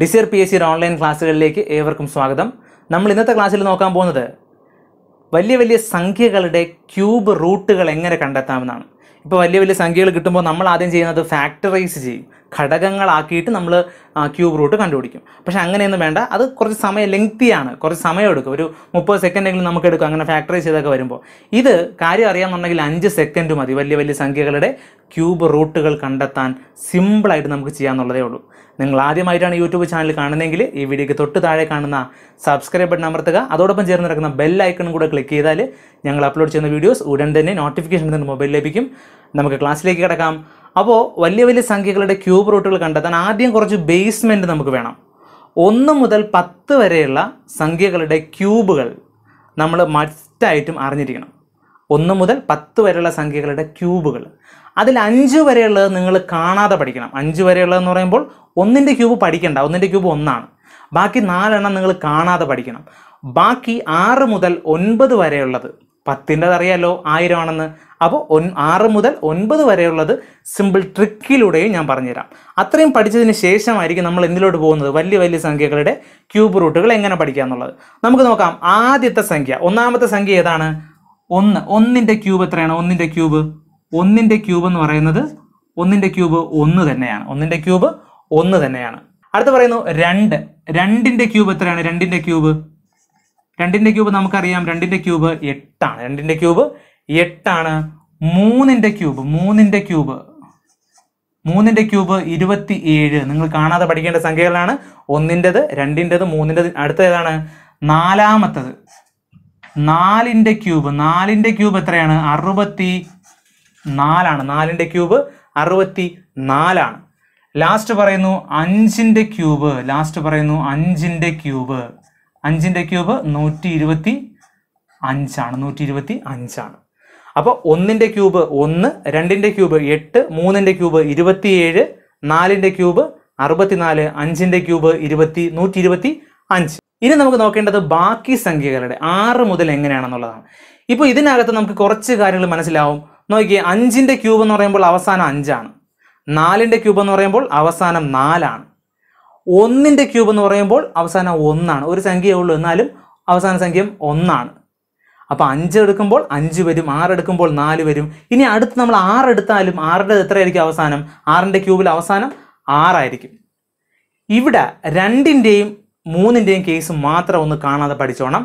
desire P S സിയുടെ online ക്ലാസ്സുകളിലേക്ക് ഏവർക്കും സ്വാഗതം നമ്മൾ ഇന്നത്തെ ക്ലാസ്സിൽ നോക്കാൻ പോകുന്നത് വലിയ വലിയ സംഖ്യകളുടെ ക്യൂബ് റൂട്ടുകൾ എങ്ങനെ കണ്ടെത്താമെന്നാണ് ഇപ്പോൾ വലിയ വലിയ സംഖ്യകൾ കിട്ടുമ്പോൾ നമ്മൾ ആദ്യം ചെയ്യുന്നത് ഫാക്ടറൈസ് ചെയ്യും ഘടകങ്ങളാക്കിയിട്ട് നമ്മൾ ക്യൂബ് റൂട്ട് കണ്ടുപിടിക്കും പക്ഷേ അങ്ങനെയൊന്നും വേണ്ട അത് കുറച്ച് സമയം ലെങ്തിയാണ് കുറച്ച് സമയം എടുക്കും ഒരു മുപ്പത് സെക്കൻഡെങ്കിലും നമുക്ക് എടുക്കും അങ്ങനെ ഫാക്ടറൈസ് ചെയ്തൊക്കെ വരുമ്പോൾ ഇത് കാര്യം അറിയാമെന്നുണ്ടെങ്കിൽ അഞ്ച് സെക്കൻഡ് മതി വലിയ വലിയ സംഖ്യകളുടെ ക്യൂബ് റൂട്ടുകൾ കണ്ടെത്താൻ സിമ്പിളായിട്ട് നമുക്ക് ചെയ്യാമെന്നുള്ളതേ ഉള്ളൂ നിങ്ങൾ ആദ്യമായിട്ടാണ് യൂട്യൂബ് ചാനൽ കാണുന്നതെങ്കിൽ ഈ വീഡിയോയ്ക്ക് തൊട്ട് താഴെ കാണുന്ന സബ്സ്ക്രൈബ് ബട്ടൺ അമർത്തുക അതോടൊപ്പം ചേർന്ന് നടക്കുന്ന ബെൽ കൂടെ ക്ലിക്ക് ചെയ്താൽ ഞങ്ങൾ അപ്ലോഡ് ചെയ്യുന്ന വീഡിയോസ് ഉടൻ തന്നെ നോട്ടിഫിക്കേഷൻ നിങ്ങളുടെ മൊബൈൽ ലഭിക്കും നമുക്ക് ക്ലാസ്സിലേക്ക് കിടക്കാം അപ്പോൾ വലിയ വലിയ സംഖ്യകളുടെ ക്യൂബ് റൂട്ടുകൾ കണ്ടെത്താൻ ആദ്യം കുറച്ച് ബേസ്മെൻറ്റ് നമുക്ക് വേണം ഒന്ന് മുതൽ പത്ത് വരെയുള്ള സംഖ്യകളുടെ ക്യൂബുകൾ നമ്മൾ മറ്റായിട്ടും അറിഞ്ഞിരിക്കണം ഒന്ന് മുതൽ പത്ത് വരെയുള്ള സംഖ്യകളുടെ ക്യൂബുകൾ അതിൽ അഞ്ച് വരെയുള്ളത് നിങ്ങൾ കാണാതെ പഠിക്കണം അഞ്ച് വരെയുള്ളതെന്ന് പറയുമ്പോൾ ഒന്നിൻ്റെ ക്യൂബ് പഠിക്കണ്ട ഒന്നിൻ്റെ ക്യൂബ് ഒന്നാണ് ബാക്കി നാലെണ്ണം നിങ്ങൾ കാണാതെ പഠിക്കണം ബാക്കി ആറ് മുതൽ ഒൻപത് വരെയുള്ളത് പത്തിൻ്റെ ആയിരം ആണെന്ന് അപ്പോൾ ഒൻ ആറ് മുതൽ ഒൻപത് വരെയുള്ളത് സിമ്പിൾ ട്രിക്കിലൂടെയും ഞാൻ പറഞ്ഞുതരാം അത്രയും പഠിച്ചതിന് ശേഷമായിരിക്കും നമ്മൾ എന്തിലോട്ട് പോകുന്നത് വലിയ വലിയ സംഖ്യകളുടെ ക്യൂബ് റൂട്ടുകൾ എങ്ങനെ പഠിക്കുക എന്നുള്ളത് നമുക്ക് നോക്കാം ആദ്യത്തെ സംഖ്യ ഒന്നാമത്തെ സംഖ്യ ഏതാണ് ഒന്ന് ഒന്നിൻ്റെ ക്യൂബ് എത്രയാണ് ഒന്നിൻ്റെ ക്യൂബ് ഒന്നിൻ്റെ ക്യൂബ് എന്ന് പറയുന്നത് ഒന്നിൻ്റെ ക്യൂബ് ഒന്ന് തന്നെയാണ് ഒന്നിൻ്റെ ക്യൂബ് ഒന്ന് തന്നെയാണ് അടുത്ത് പറയുന്നു രണ്ട് രണ്ടിൻ്റെ ക്യൂബ് എത്രയാണ് രണ്ടിൻ്റെ ക്യൂബ് രണ്ടിന്റെ ക്യൂബ് നമുക്കറിയാം രണ്ടിന്റെ ക്യൂബ് എട്ടാണ് രണ്ടിന്റെ ക്യൂബ് എട്ടാണ് മൂന്നിന്റെ ക്യൂബ് മൂന്നിന്റെ ക്യൂബ് മൂന്നിന്റെ ക്യൂബ് ഇരുപത്തി ഏഴ് നിങ്ങൾ കാണാതെ പഠിക്കേണ്ട സംഖ്യകളാണ് ഒന്നിൻ്റെത് രണ്ടിൻ്റെത് മൂന്നിൻ്റെ അടുത്ത ഏതാണ് നാലാമത്തത് നാലിൻ്റെ ക്യൂബ് നാലിൻ്റെ ക്യൂബ് എത്രയാണ് അറുപത്തി നാലാണ് നാലിൻ്റെ ക്യൂബ് അറുപത്തി നാലാണ് ലാസ്റ്റ് പറയുന്നു അഞ്ചിൻ്റെ ക്യൂബ് ലാസ്റ്റ് പറയുന്നു അഞ്ചിൻ്റെ ക്യൂബ് അഞ്ചിൻ്റെ ക്യൂബ് നൂറ്റി ഇരുപത്തി അഞ്ചാണ് നൂറ്റി ഇരുപത്തി അഞ്ചാണ് അപ്പോൾ ഒന്നിൻ്റെ ക്യൂബ് ഒന്ന് രണ്ടിൻ്റെ ക്യൂബ് എട്ട് മൂന്നിൻ്റെ ക്യൂബ് ഇരുപത്തിയേഴ് നാലിൻ്റെ ക്യൂബ് അറുപത്തിനാല് അഞ്ചിൻ്റെ ക്യൂബ് ഇരുപത്തി നൂറ്റി ഇരുപത്തി അഞ്ച് ഇനി നമുക്ക് നോക്കേണ്ടത് ബാക്കി സംഖ്യകളുടെ ആറ് മുതൽ എങ്ങനെയാണെന്നുള്ളതാണ് ഇപ്പോൾ ഇതിനകത്ത് നമുക്ക് കുറച്ച് കാര്യങ്ങൾ മനസ്സിലാവും നോക്കിയേ അഞ്ചിൻ്റെ ക്യൂബ് എന്ന് പറയുമ്പോൾ അവസാനം അഞ്ചാണ് നാലിൻ്റെ ക്യൂബ് എന്ന് പറയുമ്പോൾ അവസാനം നാലാണ് ഒന്നിൻ്റെ ക്യൂബ് എന്ന് പറയുമ്പോൾ അവസാനം ഒന്നാണ് ഒരു സംഖ്യയേ ഉള്ളൂ എന്നാലും അവസാന സംഖ്യം ഒന്നാണ് അപ്പോൾ അഞ്ച് എടുക്കുമ്പോൾ അഞ്ച് വരും ആറ് എടുക്കുമ്പോൾ നാല് വരും ഇനി അടുത്ത് നമ്മൾ ആറ് എടുത്താലും ആറിൻ്റെ എത്രയായിരിക്കും അവസാനം ആറിൻ്റെ ക്യൂബിൽ അവസാനം ആറായിരിക്കും ഇവിടെ രണ്ടിൻ്റെയും മൂന്നിൻ്റെയും കേസ് മാത്രം ഒന്ന് കാണാതെ പഠിച്ചോണം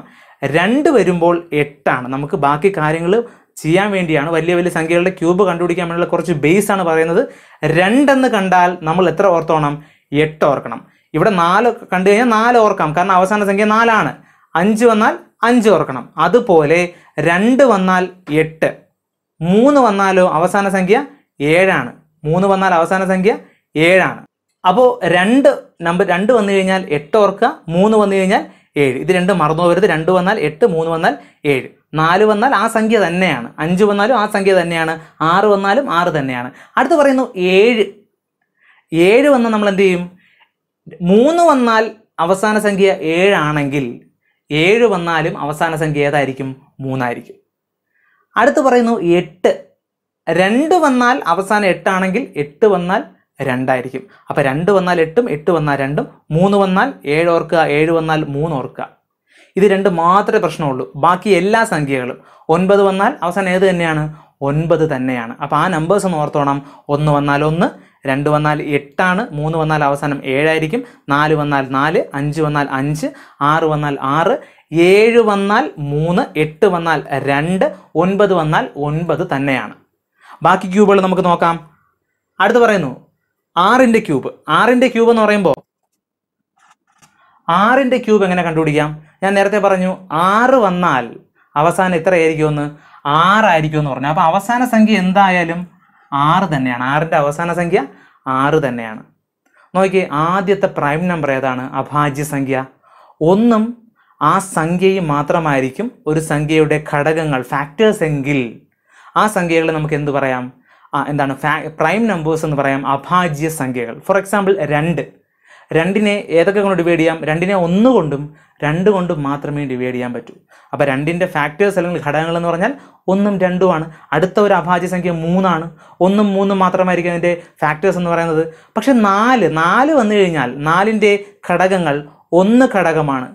രണ്ട് വരുമ്പോൾ എട്ടാണ് നമുക്ക് ബാക്കി കാര്യങ്ങൾ ചെയ്യാൻ വേണ്ടിയാണ് വലിയ വലിയ സംഖ്യകളുടെ ക്യൂബ് കണ്ടുപിടിക്കാൻ വേണ്ടിയുള്ള കുറച്ച് ബേസ് ആണ് പറയുന്നത് രണ്ടെന്ന് കണ്ടാൽ നമ്മൾ എത്ര ഓർത്തോണം എട്ട് ഓർക്കണം ഇവിടെ നാല് കണ്ടു കഴിഞ്ഞാൽ നാല് ഓർക്കാം കാരണം അവസാന സംഖ്യ നാലാണ് അഞ്ച് വന്നാൽ അഞ്ച് ഓർക്കണം അതുപോലെ രണ്ട് വന്നാൽ എട്ട് മൂന്ന് വന്നാലോ അവസാന സംഖ്യ ഏഴാണ് മൂന്ന് വന്നാൽ അവസാന സംഖ്യ ഏഴാണ് അപ്പോൾ രണ്ട് നമ്പർ രണ്ട് വന്നു കഴിഞ്ഞാൽ എട്ട് ഓർക്കുക മൂന്ന് വന്നു കഴിഞ്ഞാൽ ഏഴ് ഇത് രണ്ട് മറന്നു പോകരുത് രണ്ട് വന്നാൽ എട്ട് മൂന്ന് വന്നാൽ ഏഴ് നാല് വന്നാൽ ആ സംഖ്യ തന്നെയാണ് അഞ്ച് വന്നാലും ആ സംഖ്യ തന്നെയാണ് ആറ് വന്നാലും ആറ് തന്നെയാണ് അടുത്ത് പറയുന്നു ഏഴ് ഏഴ് വന്നാൽ നമ്മൾ എന്ത് ചെയ്യും മൂന്ന് വന്നാൽ അവസാന സംഖ്യ ഏഴാണെങ്കിൽ ഏഴ് വന്നാലും അവസാന സംഖ്യ ഏതായിരിക്കും മൂന്നായിരിക്കും അടുത്ത് പറയുന്നു എട്ട് രണ്ട് വന്നാൽ അവസാനം എട്ടാണെങ്കിൽ എട്ട് വന്നാൽ രണ്ടായിരിക്കും അപ്പോൾ രണ്ട് വന്നാൽ എട്ടും എട്ട് വന്നാൽ രണ്ടും മൂന്ന് വന്നാൽ ഏഴ് ഓർക്കുക ഏഴ് വന്നാൽ മൂന്ന് ഓർക്കുക ഇത് രണ്ട് മാത്രമേ പ്രശ്നമുള്ളൂ ബാക്കി എല്ലാ സംഖ്യകളും ഒൻപത് വന്നാൽ അവസാനം ഏത് തന്നെയാണ് ഒൻപത് തന്നെയാണ് അപ്പോൾ ആ നമ്പേഴ്സ് ഒന്ന് ഓർത്തോണം ഒന്ന് വന്നാൽ ഒന്ന് രണ്ട് വന്നാൽ എട്ടാണ് മൂന്ന് വന്നാൽ അവസാനം ഏഴായിരിക്കും നാല് വന്നാൽ നാല് അഞ്ച് വന്നാൽ അഞ്ച് ആറ് വന്നാൽ ആറ് ഏഴ് വന്നാൽ മൂന്ന് എട്ട് വന്നാൽ രണ്ട് ഒൻപത് വന്നാൽ ഒൻപത് തന്നെയാണ് ബാക്കി ക്യൂബുകൾ നമുക്ക് നോക്കാം അടുത്ത് പറയുന്നു ആറിൻ്റെ ക്യൂബ് ആറിൻ്റെ ക്യൂബ് എന്ന് പറയുമ്പോൾ ആറിൻ്റെ ക്യൂബ് എങ്ങനെ കണ്ടുപിടിക്കാം ഞാൻ നേരത്തെ പറഞ്ഞു ആറ് വന്നാൽ അവസാനം എത്രയായിരിക്കുമെന്ന് ആറായിരിക്കും എന്ന് പറഞ്ഞു അപ്പോൾ അവസാന സംഖ്യ എന്തായാലും ആറ് തന്നെയാണ് ആറിൻ്റെ അവസാന സംഖ്യ ആറ് തന്നെയാണ് നോക്കി ആദ്യത്തെ പ്രൈം നമ്പർ ഏതാണ് അഭാജ്യ സംഖ്യ ഒന്നും ആ സംഖ്യയും മാത്രമായിരിക്കും ഒരു സംഖ്യയുടെ ഘടകങ്ങൾ ഫാക്ടേഴ്സ് എങ്കിൽ ആ സംഖ്യകളെ നമുക്ക് എന്ത് പറയാം എന്താണ് പ്രൈം നമ്പേഴ്സ് എന്ന് പറയാം അഭാജ്യ സംഖ്യകൾ ഫോർ എക്സാമ്പിൾ രണ്ട് രണ്ടിനെ ഏതൊക്കെ കൊണ്ട് ഡിവൈഡ് ചെയ്യാം രണ്ടിനെ ഒന്ന് കൊണ്ടും രണ്ട് കൊണ്ട് മാത്രമേ ഡിവൈഡ് ചെയ്യാൻ പറ്റൂ അപ്പോൾ രണ്ടിൻ്റെ ഫാക്ടേഴ്സ് അല്ലെങ്കിൽ ഘടകങ്ങൾ എന്ന് പറഞ്ഞാൽ ഒന്നും രണ്ടുമാണ് അടുത്ത ഒരു അഭാജ്യ സംഖ്യ മൂന്നാണ് ഒന്നും മൂന്നും മാത്രമായിരിക്കും അതിൻ്റെ ഫാക്ടേഴ്സ് എന്ന് പറയുന്നത് പക്ഷെ നാല് നാല് വന്നു കഴിഞ്ഞാൽ നാലിൻ്റെ ഘടകങ്ങൾ ഒന്ന് ഘടകമാണ്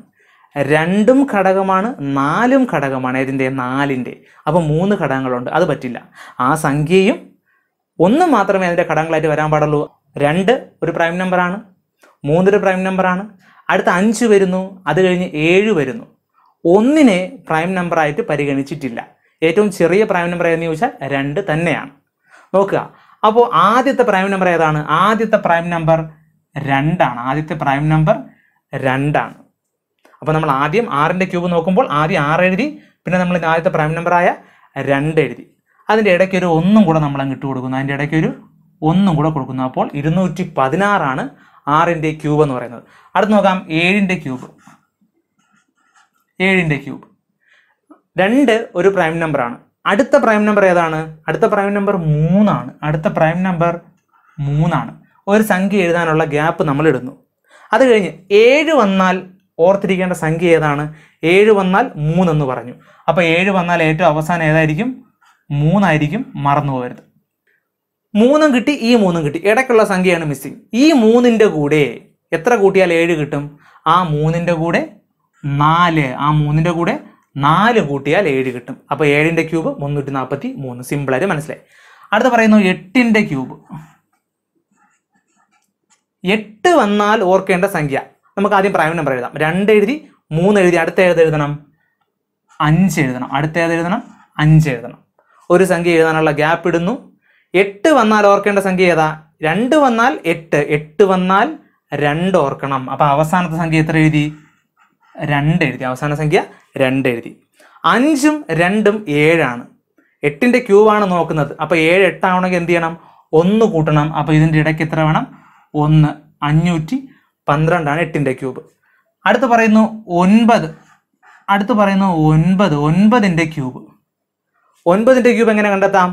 രണ്ടും ഘടകമാണ് നാലും ഘടകമാണ് ഇതിൻ്റെ നാലിൻ്റെ അപ്പോൾ മൂന്ന് ഘടകങ്ങളുണ്ട് അത് പറ്റില്ല ആ സംഖ്യയും ഒന്ന് മാത്രമേ അതിൻ്റെ ഘടകങ്ങളായിട്ട് വരാൻ പാടുള്ളൂ രണ്ട് ഒരു പ്രൈം നമ്പറാണ് മൂന്നൊരു പ്രൈം നമ്പറാണ് അടുത്ത അഞ്ച് വരുന്നു അത് കഴിഞ്ഞ് ഏഴ് വരുന്നു ഒന്നിനെ പ്രൈം നമ്പറായിട്ട് പരിഗണിച്ചിട്ടില്ല ഏറ്റവും ചെറിയ പ്രൈം നമ്പർ ഏതെന്ന് ചോദിച്ചാൽ രണ്ട് തന്നെയാണ് നോക്കുക അപ്പോൾ ആദ്യത്തെ പ്രൈം നമ്പർ ഏതാണ് ആദ്യത്തെ പ്രൈം നമ്പർ രണ്ടാണ് ആദ്യത്തെ പ്രൈം നമ്പർ രണ്ടാണ് അപ്പോൾ നമ്മൾ ആദ്യം ആറിൻ്റെ ക്യൂബ് നോക്കുമ്പോൾ ആദ്യം ആറ് എഴുതി പിന്നെ നമ്മൾ ആദ്യത്തെ പ്രൈം നമ്പറായ രണ്ട് എഴുതി അതിൻ്റെ ഇടയ്ക്ക് ഒരു ഒന്നും കൂടെ നമ്മൾ അങ്ങ് ഇട്ട് കൊടുക്കുന്നു അതിൻ്റെ ഇടയ്ക്ക് ഒരു ഒന്നും കൂടെ കൊടുക്കുന്നു അപ്പോൾ ഇരുന്നൂറ്റി പതിനാറാണ് ആറിൻ്റെ ക്യൂബ് എന്ന് പറയുന്നത് അടുത്ത് നോക്കാം ഏഴിൻ്റെ ക്യൂബ് ഏഴിൻ്റെ ക്യൂബ് രണ്ട് ഒരു പ്രൈം നമ്പറാണ് അടുത്ത പ്രൈം നമ്പർ ഏതാണ് അടുത്ത പ്രൈം നമ്പർ മൂന്നാണ് അടുത്ത പ്രൈം നമ്പർ മൂന്നാണ് ഒരു സംഖ്യ എഴുതാനുള്ള ഗ്യാപ്പ് നമ്മൾ ഇടുന്നു അത് കഴിഞ്ഞ് ഏഴ് വന്നാൽ ഓർത്തിരിക്കേണ്ട സംഖ്യ ഏതാണ് ഏഴ് വന്നാൽ മൂന്നെന്ന് പറഞ്ഞു അപ്പോൾ ഏഴ് വന്നാൽ ഏറ്റവും അവസാനം ഏതായിരിക്കും മൂന്നായിരിക്കും മറന്നു പോകരുത് മൂന്നും കിട്ടി ഈ മൂന്നും കിട്ടി ഇടയ്ക്കുള്ള സംഖ്യയാണ് മിസ്സിങ് ഈ മൂന്നിൻ്റെ കൂടെ എത്ര കൂട്ടിയാൽ ഏഴ് കിട്ടും ആ മൂന്നിൻ്റെ കൂടെ നാല് ആ മൂന്നിൻ്റെ കൂടെ നാല് കൂട്ടിയാൽ ഏഴ് കിട്ടും അപ്പോൾ ഏഴിൻ്റെ ക്യൂബ് മുന്നൂറ്റി നാൽപ്പത്തി മൂന്ന് സിമ്പിളായിട്ട് മനസ്സിലായി അടുത്ത പറയുന്നു എട്ടിൻ്റെ ക്യൂബ് എട്ട് വന്നാൽ ഓർക്കേണ്ട സംഖ്യ നമുക്ക് ആദ്യം പ്രൈം നമ്പർ എഴുതാം രണ്ട് എഴുതി മൂന്ന് എഴുതി അടുത്ത ഏത് എഴുതണം അഞ്ച് എഴുതണം അടുത്ത ഏത് എഴുതണം അഞ്ച് എഴുതണം ഒരു സംഖ്യ എഴുതാനുള്ള ഗ്യാപ്പ് ഇടുന്നു എട്ട് വന്നാൽ ഓർക്കേണ്ട സംഖ്യ ഏതാ രണ്ട് വന്നാൽ എട്ട് എട്ട് വന്നാൽ രണ്ട് ഓർക്കണം അപ്പൊ അവസാനത്തെ സംഖ്യ എത്ര എഴുതി രണ്ട് എഴുതി അവസാന സംഖ്യ രണ്ട് എഴുതി അഞ്ചും രണ്ടും ഏഴാണ് എട്ടിൻ്റെ ക്യൂവാണ് നോക്കുന്നത് അപ്പോൾ ഏഴ് എട്ടാവണമെങ്കിൽ എന്ത് ചെയ്യണം ഒന്ന് കൂട്ടണം അപ്പോൾ ഇതിൻ്റെ ഇടയ്ക്ക് എത്ര വേണം ഒന്ന് അഞ്ഞൂറ്റി പന്ത്രണ്ടാണ് എട്ടിൻ്റെ ക്യൂബ് അടുത്ത് പറയുന്നു ഒൻപത് അടുത്ത് പറയുന്നു ഒൻപത് ഒൻപതിൻ്റെ ക്യൂബ് ഒൻപതിൻ്റെ ക്യൂബ് എങ്ങനെ കണ്ടെത്താം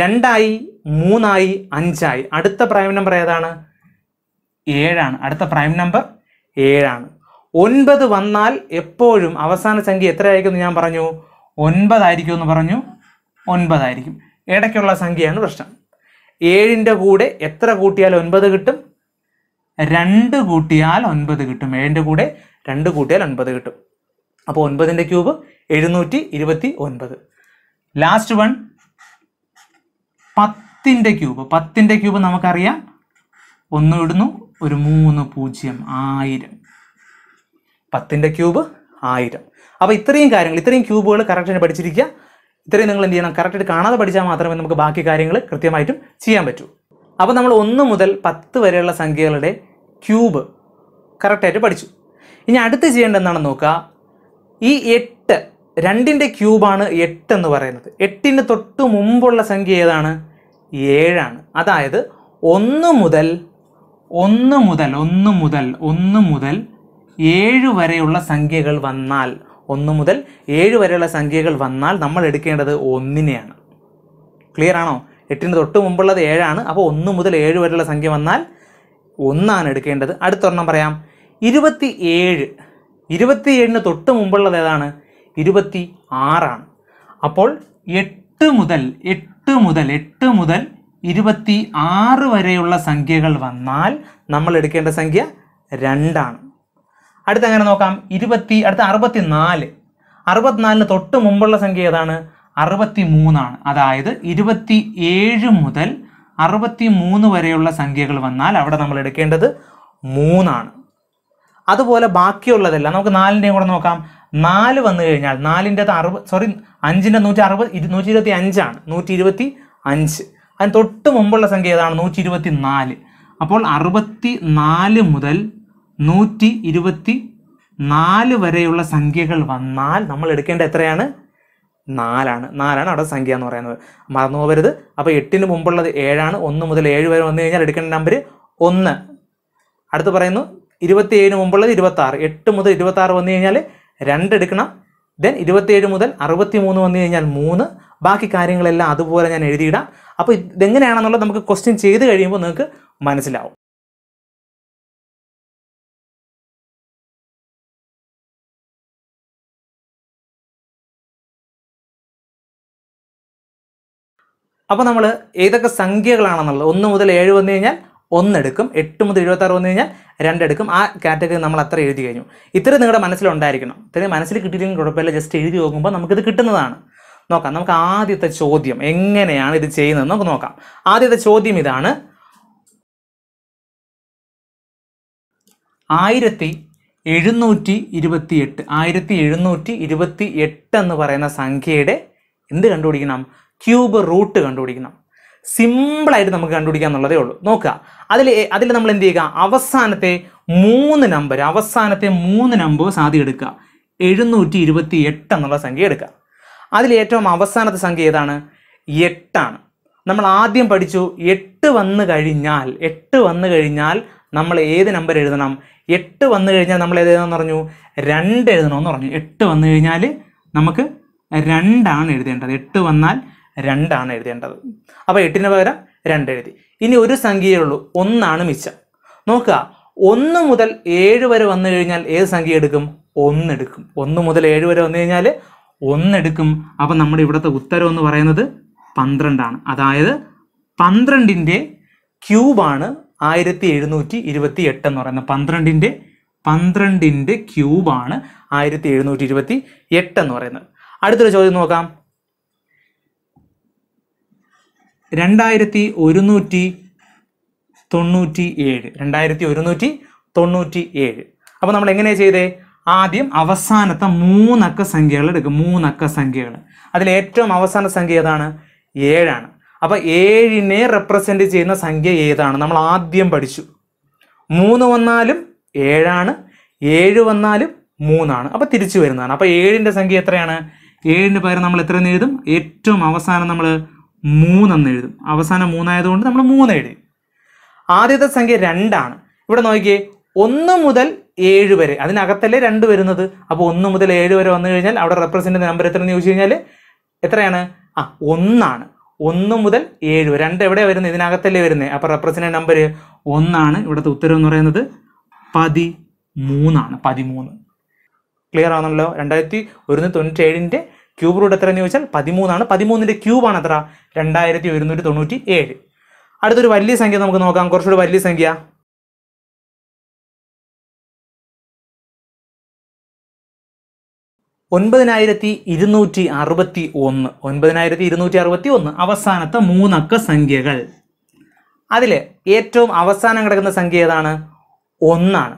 രണ്ടായി മൂന്നായി അഞ്ചായി അടുത്ത പ്രൈം നമ്പർ ഏതാണ് ഏഴാണ് അടുത്ത പ്രൈം നമ്പർ ഏഴാണ് ഒൻപത് വന്നാൽ എപ്പോഴും അവസാന സംഖ്യ എത്രയായിരിക്കും എന്ന് ഞാൻ പറഞ്ഞു ഒൻപതായിരിക്കും എന്ന് പറഞ്ഞു ഒൻപതായിരിക്കും ഇടയ്ക്കുള്ള സംഖ്യയാണ് പ്രശ്നം ഏഴിൻ്റെ കൂടെ എത്ര കൂട്ടിയാൽ ഒൻപത് കിട്ടും രണ്ട് കൂട്ടിയാൽ ഒൻപത് കിട്ടും ഏഴിൻ്റെ കൂടെ രണ്ട് കൂട്ടിയാൽ ഒൻപത് കിട്ടും അപ്പോൾ ഒൻപതിൻ്റെ ക്യൂബ് എഴുന്നൂറ്റി ഇരുപത്തി ഒൻപത് ലാസ്റ്റ് വൺ പത്തിൻ്റെ ക്യൂബ് പത്തിൻ്റെ ക്യൂബ് നമുക്കറിയാം ഒന്ന് ഇടുന്നു ഒരു മൂന്ന് പൂജ്യം ആയിരം പത്തിൻ്റെ ക്യൂബ് ആയിരം അപ്പോൾ ഇത്രയും കാര്യങ്ങൾ ഇത്രയും ക്യൂബുകൾ കറക്റ്റായിട്ട് പഠിച്ചിരിക്കുക ഇത്രയും നിങ്ങൾ എന്ത് ചെയ്യണം കറക്റ്റായിട്ട് കാണാതെ പഠിച്ചാൽ മാത്രമേ നമുക്ക് ബാക്കി കാര്യങ്ങൾ കൃത്യമായിട്ടും ചെയ്യാൻ പറ്റൂ അപ്പോൾ നമ്മൾ ഒന്ന് മുതൽ പത്ത് വരെയുള്ള സംഖ്യകളുടെ ക്യൂബ് കറക്റ്റായിട്ട് പഠിച്ചു ഇനി അടുത്ത് ചെയ്യേണ്ട എന്താണെന്ന് നോക്കുക ഈ എട്ട് രണ്ടിൻ്റെ ക്യൂബാണ് എട്ട് എന്ന് പറയുന്നത് എട്ടിന് തൊട്ട് മുമ്പുള്ള സംഖ്യ ഏതാണ് ഏഴാണ് അതായത് ഒന്ന് മുതൽ ഒന്ന് മുതൽ ഒന്ന് മുതൽ ഒന്ന് മുതൽ ഏഴ് വരെയുള്ള സംഖ്യകൾ വന്നാൽ ഒന്ന് മുതൽ ഏഴ് വരെയുള്ള സംഖ്യകൾ വന്നാൽ നമ്മൾ എടുക്കേണ്ടത് ഒന്നിനെയാണ് ക്ലിയർ ആണോ എട്ടിന് തൊട്ട് മുമ്പുള്ളത് ഏഴാണ് അപ്പോൾ ഒന്ന് മുതൽ ഏഴ് വരെയുള്ള സംഖ്യ വന്നാൽ ഒന്നാണ് എടുക്കേണ്ടത് അടുത്തൊരെണ്ണം പറയാം ഇരുപത്തി ഏഴ് ഇരുപത്തി ഏഴിന് തൊട്ട് മുമ്പുള്ളത് ഏതാണ് ഇരുപത്തി ആറാണ് അപ്പോൾ എട്ട് മുതൽ എട്ട് എട്ട് മുതൽ എട്ട് മുതൽ ഇരുപത്തി ആറ് വരെയുള്ള സംഖ്യകൾ വന്നാൽ നമ്മൾ എടുക്കേണ്ട സംഖ്യ രണ്ടാണ് അടുത്ത് എങ്ങനെ നോക്കാം ഇരുപത്തി അടുത്ത അറുപത്തി നാല് അറുപത്തിനാലിന് തൊട്ട് മുമ്പുള്ള സംഖ്യ ഏതാണ് അറുപത്തി മൂന്നാണ് അതായത് ഇരുപത്തി ഏഴ് മുതൽ അറുപത്തി മൂന്ന് വരെയുള്ള സംഖ്യകൾ വന്നാൽ അവിടെ നമ്മൾ എടുക്കേണ്ടത് മൂന്നാണ് അതുപോലെ ബാക്കിയുള്ളതെല്ലാം നമുക്ക് നാലിൻ്റെയും കൂടെ നോക്കാം നാല് വന്നു കഴിഞ്ഞാൽ നാലിൻ്റെ അറുപത് സോറി അഞ്ചിൻ്റെ നൂറ്റി അറുപത് ഇരു നൂറ്റി ഇരുപത്തി അഞ്ചാണ് നൂറ്റി ഇരുപത്തി അഞ്ച് അതിന് തൊട്ട് മുമ്പുള്ള സംഖ്യ ഏതാണ് നൂറ്റി ഇരുപത്തി നാല് അപ്പോൾ അറുപത്തി നാല് മുതൽ നൂറ്റി ഇരുപത്തി നാല് വരെയുള്ള സംഖ്യകൾ വന്നാൽ നമ്മൾ എടുക്കേണ്ട എത്രയാണ് നാലാണ് നാലാണ് അവിടെ സംഖ്യ എന്ന് പറയുന്നത് മറന്നു പോകരുത് അപ്പോൾ എട്ടിന് മുമ്പുള്ളത് ഏഴാണ് ഒന്ന് മുതൽ ഏഴ് വരെ വന്നു കഴിഞ്ഞാൽ എടുക്കേണ്ട നമ്പർ ഒന്ന് അടുത്ത് പറയുന്നു ഇരുപത്തി ഏഴിന് മുമ്പുള്ളത് ഇരുപത്താറ് എട്ട് മുതൽ ഇരുപത്താറ് വന്നു കഴിഞ്ഞാൽ രണ്ട് എടുക്കണം ദെൻ ഇരുപത്തിയേഴ് മുതൽ അറുപത്തി മൂന്ന് വന്നു കഴിഞ്ഞാൽ മൂന്ന് ബാക്കി കാര്യങ്ങളെല്ലാം അതുപോലെ ഞാൻ എഴുതിയിടാം അപ്പോൾ ഇതെങ്ങനെയാണെന്നുള്ളത് നമുക്ക് ക്വസ്റ്റ്യൻ ചെയ്ത് കഴിയുമ്പോൾ നിങ്ങൾക്ക് മനസ്സിലാവും അപ്പോൾ നമ്മൾ ഏതൊക്കെ സംഖ്യകളാണെന്നുള്ളത് ഒന്ന് മുതൽ ഏഴ് വന്നു കഴിഞ്ഞാൽ ഒന്നെടുക്കും എട്ട് മുതൽ എഴുപത്തി ആറ് വന്നു കഴിഞ്ഞാൽ രണ്ടെടുക്കും ആ കാറ്റഗറി നമ്മൾ അത്ര എഴുതി കഴിഞ്ഞു ഇത്ര നിങ്ങളുടെ മനസ്സിലുണ്ടായിരിക്കണം ഇത്രയും മനസ്സിൽ കിട്ടിയില്ലെങ്കിൽ കുഴപ്പമില്ല ജസ്റ്റ് എഴുതി നോക്കുമ്പോൾ നമുക്കിത് കിട്ടുന്നതാണ് നോക്കാം നമുക്ക് ആദ്യത്തെ ചോദ്യം എങ്ങനെയാണ് ഇത് ചെയ്യുന്നതെന്ന് നമുക്ക് നോക്കാം ആദ്യത്തെ ചോദ്യം ഇതാണ് ആയിരത്തി എഴുന്നൂറ്റി ഇരുപത്തി എട്ട് ആയിരത്തി എഴുന്നൂറ്റി ഇരുപത്തി എട്ട് എന്ന് പറയുന്ന സംഖ്യയുടെ എന്ത് കണ്ടുപിടിക്കണം ക്യൂബ് റൂട്ട് കണ്ടുപിടിക്കണം സിമ്പിളായിട്ട് നമുക്ക് കണ്ടുപിടിക്കാം എന്നുള്ളതേ ഉള്ളൂ നോക്കുക അതിൽ അതിൽ നമ്മൾ എന്ത് ചെയ്യുക അവസാനത്തെ മൂന്ന് നമ്പർ അവസാനത്തെ മൂന്ന് നമ്പേഴ്സ് ആദ്യം എടുക്കുക എഴുന്നൂറ്റി ഇരുപത്തി എട്ട് എന്നുള്ള സംഖ്യ എടുക്കുക അതിൽ ഏറ്റവും അവസാനത്തെ സംഖ്യ ഏതാണ് എട്ടാണ് നമ്മൾ ആദ്യം പഠിച്ചു എട്ട് വന്നു കഴിഞ്ഞാൽ എട്ട് വന്നു കഴിഞ്ഞാൽ നമ്മൾ ഏത് നമ്പർ എഴുതണം എട്ട് വന്നു കഴിഞ്ഞാൽ നമ്മൾ ഏത് എഴുതണമെന്ന് പറഞ്ഞു രണ്ട് എഴുതണമെന്ന് പറഞ്ഞു എട്ട് വന്നു കഴിഞ്ഞാൽ നമുക്ക് രണ്ടാണ് എഴുതേണ്ടത് എട്ട് വന്നാൽ രണ്ടാണ് എഴുതേണ്ടത് അപ്പോൾ എട്ടിന് പകരം രണ്ട് എഴുതി ഇനി ഒരു സംഖ്യയേ ഉള്ളൂ ഒന്നാണ് മിച്ചം നോക്കുക ഒന്ന് മുതൽ ഏഴ് വരെ വന്നു കഴിഞ്ഞാൽ ഏത് സംഖ്യ എടുക്കും ഒന്നെടുക്കും ഒന്ന് മുതൽ ഏഴ് വരെ വന്നു കഴിഞ്ഞാൽ ഒന്നെടുക്കും അപ്പം നമ്മുടെ ഇവിടുത്തെ ഉത്തരം എന്ന് പറയുന്നത് പന്ത്രണ്ടാണ് അതായത് പന്ത്രണ്ടിൻ്റെ ക്യൂബാണ് ആയിരത്തി എഴുന്നൂറ്റി ഇരുപത്തി എട്ട് എന്ന് പറയുന്നത് പന്ത്രണ്ടിൻ്റെ പന്ത്രണ്ടിൻ്റെ ക്യൂബാണ് ആയിരത്തി എഴുന്നൂറ്റി ഇരുപത്തി എട്ട് എന്ന് പറയുന്നത് അടുത്തൊരു ചോദ്യം നോക്കാം രണ്ടായിരത്തി ഒരുന്നൂറ്റി തൊണ്ണൂറ്റി ഏഴ് രണ്ടായിരത്തി ഒരുന്നൂറ്റി തൊണ്ണൂറ്റി ഏഴ് അപ്പോൾ നമ്മൾ എങ്ങനെ ചെയ്തേ ആദ്യം അവസാനത്തെ മൂന്നക്ക സംഖ്യകൾ എടുക്കും മൂന്നക്ക സംഖ്യകൾ അതിൽ ഏറ്റവും അവസാന സംഖ്യ ഏതാണ് ഏഴാണ് അപ്പോൾ ഏഴിനെ റെപ്രസെൻ്റ് ചെയ്യുന്ന സംഖ്യ ഏതാണ് നമ്മൾ ആദ്യം പഠിച്ചു മൂന്ന് വന്നാലും ഏഴാണ് ഏഴ് വന്നാലും മൂന്നാണ് അപ്പോൾ തിരിച്ചു വരുന്നതാണ് അപ്പോൾ ഏഴിൻ്റെ സംഖ്യ എത്രയാണ് ഏഴിൻ്റെ പകരം നമ്മൾ എത്ര എഴുതും ഏറ്റവും അവസാനം നമ്മൾ മൂന്നെന്ന് എഴുതും അവസാനം മൂന്നായതുകൊണ്ട് നമ്മൾ മൂന്ന് എഴുതി ആദ്യത്തെ സംഖ്യ രണ്ടാണ് ഇവിടെ നോക്കിയേ ഒന്ന് മുതൽ ഏഴ് വരെ അതിനകത്തല്ലേ രണ്ട് വരുന്നത് അപ്പോൾ ഒന്ന് മുതൽ ഏഴ് വരെ വന്നു കഴിഞ്ഞാൽ അവിടെ റെപ്രസെൻ്റ് നമ്പർ എത്രയെന്ന് ചോദിച്ചു കഴിഞ്ഞാൽ എത്രയാണ് ആ ഒന്നാണ് ഒന്ന് മുതൽ ഏഴ് രണ്ട് എവിടെയാണ് വരുന്നത് ഇതിനകത്തല്ലേ വരുന്നത് അപ്പോൾ റെപ്രസെൻ്റ് നമ്പർ ഒന്നാണ് ഇവിടുത്തെ ഉത്തരം എന്ന് പറയുന്നത് പതിമൂന്നാണ് പതിമൂന്ന് ക്ലിയർ ആണല്ലോ രണ്ടായിരത്തി ഒരുന്ന് തൊണ്ണൂറ്റേഴിൻ്റെ ക്യൂബ് റൂട്ട് എത്രയെന്ന് ചോദിച്ചാൽ പതിമൂന്നാണ് പതിമൂന്നിൻ്റെ ക്യൂബാണ് എത്ര രണ്ടായിരത്തി ഒരുന്നൂറ്റി തൊണ്ണൂറ്റി ഏഴ് അടുത്തൊരു വലിയ സംഖ്യ നമുക്ക് നോക്കാം കുറച്ചുകൂടി വലിയ സംഖ്യ ഒൻപതിനായിരത്തി ഇരുന്നൂറ്റി അറുപത്തി ഒന്ന് ഒൻപതിനായിരത്തി ഇരുന്നൂറ്റി അറുപത്തി ഒന്ന് അവസാനത്തെ മൂന്നക്ക സംഖ്യകൾ അതിൽ ഏറ്റവും അവസാനം കിടക്കുന്ന സംഖ്യ ഏതാണ് ഒന്നാണ്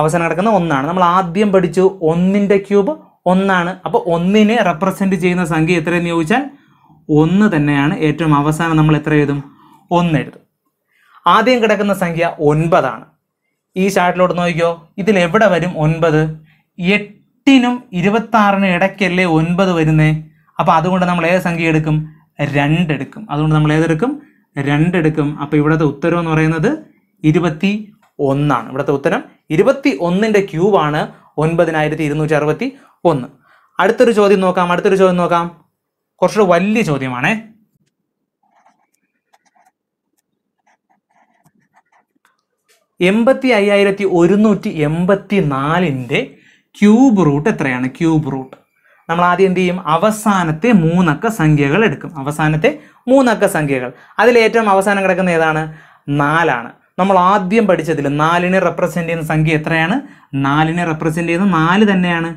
അവസാനം കിടക്കുന്ന ഒന്നാണ് നമ്മൾ ആദ്യം പഠിച്ചു ഒന്നിൻ്റെ ക്യൂബ് ഒന്നാണ് അപ്പോൾ ഒന്നിനെ റെപ്രസെൻറ്റ് ചെയ്യുന്ന സംഖ്യ എത്രയെന്ന് ചോദിച്ചാൽ ഒന്ന് തന്നെയാണ് ഏറ്റവും അവസാനം നമ്മൾ എത്ര എഴുതും ഒന്ന് എഴുതും ആദ്യം കിടക്കുന്ന സംഖ്യ ഒൻപതാണ് ഈ ചാർട്ടിലോട്ട് നോക്കിയോ ഇതിൽ എവിടെ വരും ഒൻപത് എട്ടിനും ഇരുപത്താറിനും ഇടയ്ക്കല്ലേ ഒൻപത് വരുന്നേ അപ്പോൾ അതുകൊണ്ട് നമ്മൾ ഏത് സംഖ്യ എടുക്കും രണ്ടെടുക്കും അതുകൊണ്ട് നമ്മൾ ഏതെടുക്കും രണ്ടെടുക്കും അപ്പോൾ ഇവിടുത്തെ ഉത്തരം എന്ന് പറയുന്നത് ഇരുപത്തി ഒന്നാണ് ഇവിടുത്തെ ഉത്തരം ഇരുപത്തി ഒന്നിൻ്റെ ക്യൂബാണ് ഒൻപതിനായിരത്തി ഇരുന്നൂറ്റി അറുപത്തി ഒന്ന് അടുത്തൊരു ചോദ്യം നോക്കാം അടുത്തൊരു ചോദ്യം നോക്കാം കുറച്ചൊരു വലിയ ചോദ്യമാണേ എൺപത്തി അയ്യായിരത്തി ഒരുന്നൂറ്റി എൺപത്തി നാലിൻ്റെ ക്യൂബ് റൂട്ട് എത്രയാണ് ക്യൂബ് റൂട്ട് നമ്മൾ ആദ്യം എന്ത് ചെയ്യും അവസാനത്തെ മൂന്നക്ക സംഖ്യകൾ എടുക്കും അവസാനത്തെ മൂന്നക്ക സംഖ്യകൾ അതിൽ ഏറ്റവും അവസാനം കിടക്കുന്ന ഏതാണ് നാലാണ് നമ്മൾ ആദ്യം പഠിച്ചതിൽ നാലിനെ റെപ്രസെൻ്റ് ചെയ്യുന്ന സംഖ്യ എത്രയാണ് നാലിനെ റെപ്രസെൻ്റ് ചെയ്യുന്ന നാല് തന്നെയാണ്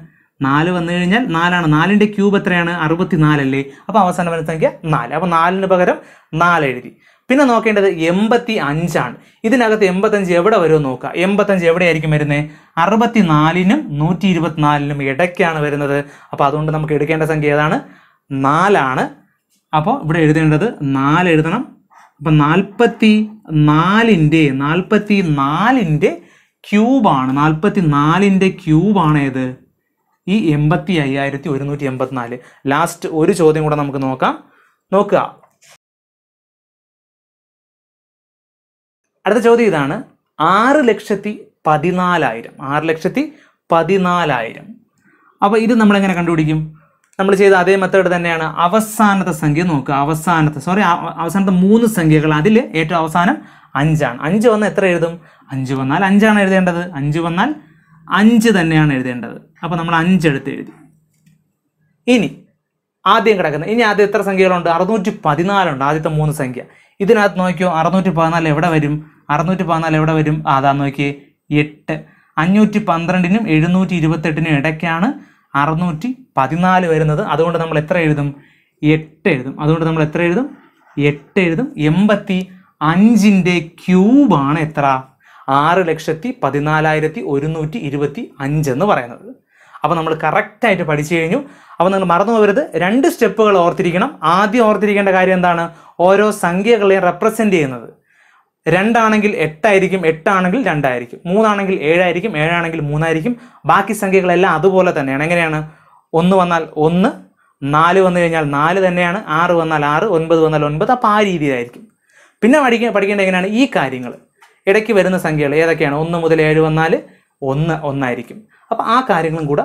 നാല് വന്നു കഴിഞ്ഞാൽ നാലാണ് നാലിൻ്റെ ക്യൂബ് എത്രയാണ് അറുപത്തി നാലല്ലേ അപ്പോൾ അവസാന ഫലസംഖ്യ നാല് അപ്പോൾ നാലിന് പകരം നാല് എഴുതി പിന്നെ നോക്കേണ്ടത് എൺപത്തി അഞ്ചാണ് ഇതിനകത്ത് എൺപത്തഞ്ച് എവിടെ വരുമോ നോക്കുക എൺപത്തഞ്ച് എവിടെയായിരിക്കും വരുന്നത് അറുപത്തി നാലിനും നൂറ്റി ഇരുപത്തിനാലിനും ഇടയ്ക്കാണ് വരുന്നത് അപ്പോൾ അതുകൊണ്ട് നമുക്ക് എടുക്കേണ്ട സംഖ്യ ഏതാണ് നാലാണ് അപ്പോൾ ഇവിടെ എഴുതേണ്ടത് നാല് എഴുതണം അപ്പം നാൽപ്പത്തി നാലിൻ്റെ നാൽപ്പത്തി നാലിൻ്റെ ക്യൂബാണ് നാൽപ്പത്തി നാലിൻ്റെ ക്യൂബാണ് ഏത് ഈ എൺപത്തി അയ്യായിരത്തി ഒരുന്നൂറ്റി എൺപത്തിനാല് ലാസ്റ്റ് ഒരു ചോദ്യം കൂടെ നമുക്ക് നോക്കാം നോക്കുക അടുത്ത ചോദ്യം ഇതാണ് ആറ് ലക്ഷത്തി പതിനാലായിരം ആറ് ലക്ഷത്തി പതിനാലായിരം അപ്പോൾ ഇത് നമ്മളെങ്ങനെ കണ്ടുപിടിക്കും നമ്മൾ ചെയ്ത അതേ മെത്തേഡ് തന്നെയാണ് അവസാനത്തെ സംഖ്യ നോക്കുക അവസാനത്തെ സോറി അവസാനത്തെ മൂന്ന് സംഖ്യകൾ അതിൽ ഏറ്റവും അവസാനം അഞ്ചാണ് അഞ്ച് വന്നാൽ എത്ര എഴുതും അഞ്ച് വന്നാൽ അഞ്ചാണ് എഴുതേണ്ടത് അഞ്ച് വന്നാൽ അഞ്ച് തന്നെയാണ് എഴുതേണ്ടത് അപ്പോൾ നമ്മൾ അഞ്ച് എടുത്ത് എഴുതി ഇനി ആദ്യം കിടക്കുന്നത് ഇനി ആദ്യം എത്ര സംഖ്യകളുണ്ട് അറുന്നൂറ്റി പതിനാലുണ്ട് ആദ്യത്തെ മൂന്ന് സംഖ്യ ഇതിനകത്ത് നോക്കിയോ അറുന്നൂറ്റി പതിനാല് എവിടെ വരും അറുന്നൂറ്റി പതിനാല് എവിടെ വരും അതാ നോക്കിയേ എട്ട് അഞ്ഞൂറ്റി പന്ത്രണ്ടിനും എഴുന്നൂറ്റി ഇരുപത്തെട്ടിനും ഇടയ്ക്കാണ് അറുന്നൂറ്റി പതിനാല് വരുന്നത് അതുകൊണ്ട് നമ്മൾ എത്ര എഴുതും എട്ട് എഴുതും അതുകൊണ്ട് നമ്മൾ എത്ര എഴുതും എട്ട് എഴുതും എൺപത്തി അഞ്ചിൻ്റെ ക്യൂബാണ് എത്ര ആറ് ലക്ഷത്തി പതിനാലായിരത്തി ഒരുന്നൂറ്റി ഇരുപത്തി അഞ്ച് എന്ന് പറയുന്നത് അപ്പോൾ നമ്മൾ കറക്റ്റായിട്ട് പഠിച്ചു കഴിഞ്ഞു അപ്പോൾ നിങ്ങൾ മറന്നു പോകരുത് രണ്ട് സ്റ്റെപ്പുകൾ ഓർത്തിരിക്കണം ആദ്യം ഓർത്തിരിക്കേണ്ട കാര്യം എന്താണ് ഓരോ സംഖ്യകളെയും റെപ്രസെൻ്റ് ചെയ്യുന്നത് രണ്ടാണെങ്കിൽ എട്ടായിരിക്കും എട്ടാണെങ്കിൽ രണ്ടായിരിക്കും മൂന്നാണെങ്കിൽ ഏഴായിരിക്കും ഏഴാണെങ്കിൽ മൂന്നായിരിക്കും ബാക്കി സംഖ്യകളെല്ലാം അതുപോലെ തന്നെയാണ് എങ്ങനെയാണ് ഒന്ന് വന്നാൽ ഒന്ന് നാല് വന്നു കഴിഞ്ഞാൽ നാല് തന്നെയാണ് ആറ് വന്നാൽ ആറ് ഒൻപത് വന്നാൽ ഒൻപത് അപ്പോൾ ആ രീതിയിലായിരിക്കും പിന്നെ പഠിക്കാൻ പഠിക്കേണ്ട എങ്ങനെയാണ് ഈ കാര്യങ്ങൾ ഇടയ്ക്ക് വരുന്ന സംഖ്യകൾ ഏതൊക്കെയാണ് ഒന്ന് മുതൽ ഏഴ് വന്നാൽ ഒന്ന് ഒന്നായിരിക്കും അപ്പോൾ ആ കാര്യങ്ങളും കൂടെ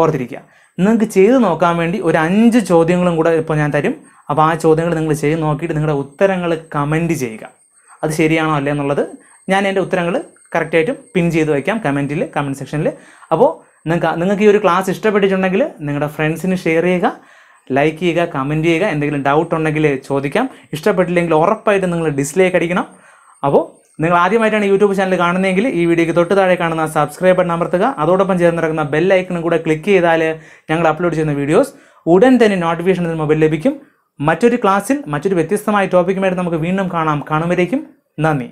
ഓർത്തിരിക്കുക നിങ്ങൾക്ക് ചെയ്ത് നോക്കാൻ വേണ്ടി ഒരു അഞ്ച് ചോദ്യങ്ങളും കൂടെ ഇപ്പോൾ ഞാൻ തരും അപ്പോൾ ആ ചോദ്യങ്ങൾ നിങ്ങൾ ചെയ്ത് നോക്കിയിട്ട് നിങ്ങളുടെ ഉത്തരങ്ങൾ കമൻറ്റ് ചെയ്യുക അത് ശരിയാണോ അല്ലേ എന്നുള്ളത് ഞാൻ എൻ്റെ ഉത്തരങ്ങൾ കറക്റ്റായിട്ടും പിൻ ചെയ്ത് വയ്ക്കാം കമൻറ്റിൽ കമൻറ്റ് സെക്ഷനിൽ അപ്പോൾ നിങ്ങൾക്ക് നിങ്ങൾക്ക് ഈ ഒരു ക്ലാസ് ഇഷ്ടപ്പെട്ടിട്ടുണ്ടെങ്കിൽ നിങ്ങളുടെ ഫ്രണ്ട്സിന് ഷെയർ ചെയ്യുക ലൈക്ക് ചെയ്യുക കമൻറ്റ് ചെയ്യുക എന്തെങ്കിലും ഡൗട്ട് ഉണ്ടെങ്കിൽ ചോദിക്കാം ഇഷ്ടപ്പെട്ടില്ലെങ്കിൽ ഉറപ്പായിട്ട് നിങ്ങൾ ഡിസ്ലൈക്ക് അടിക്കണം അപ്പോൾ നിങ്ങൾ ആദ്യമായിട്ടാണ് യൂട്യൂബ് ചാനൽ കാണുന്നതെങ്കിൽ ഈ വീഡിയോയ്ക്ക് തൊട്ട് താഴെ കാണുന്ന സബ്സ്ക്രൈബ് ബട്ടൺ അമർത്തുക അതോടൊപ്പം ചേർന്ന് നടക്കുന്ന ബെൽ ഐക്കണും കൂടെ ക്ലിക്ക് ചെയ്താൽ ഞങ്ങൾ അപ്ലോഡ് ചെയ്യുന്ന വീഡിയോസ് ഉടൻ തന്നെ നോട്ടിഫിക്കേഷൻ ഇതിന് മൊബൈൽ ലഭിക്കും മറ്റൊരു ക്ലാസ്സിൽ മറ്റൊരു വ്യത്യസ്തമായ ടോപ്പിക്കുമായിട്ട് നമുക്ക് വീണ്ടും കാണാം കാണുമ്പോഴേക്കും നന്ദി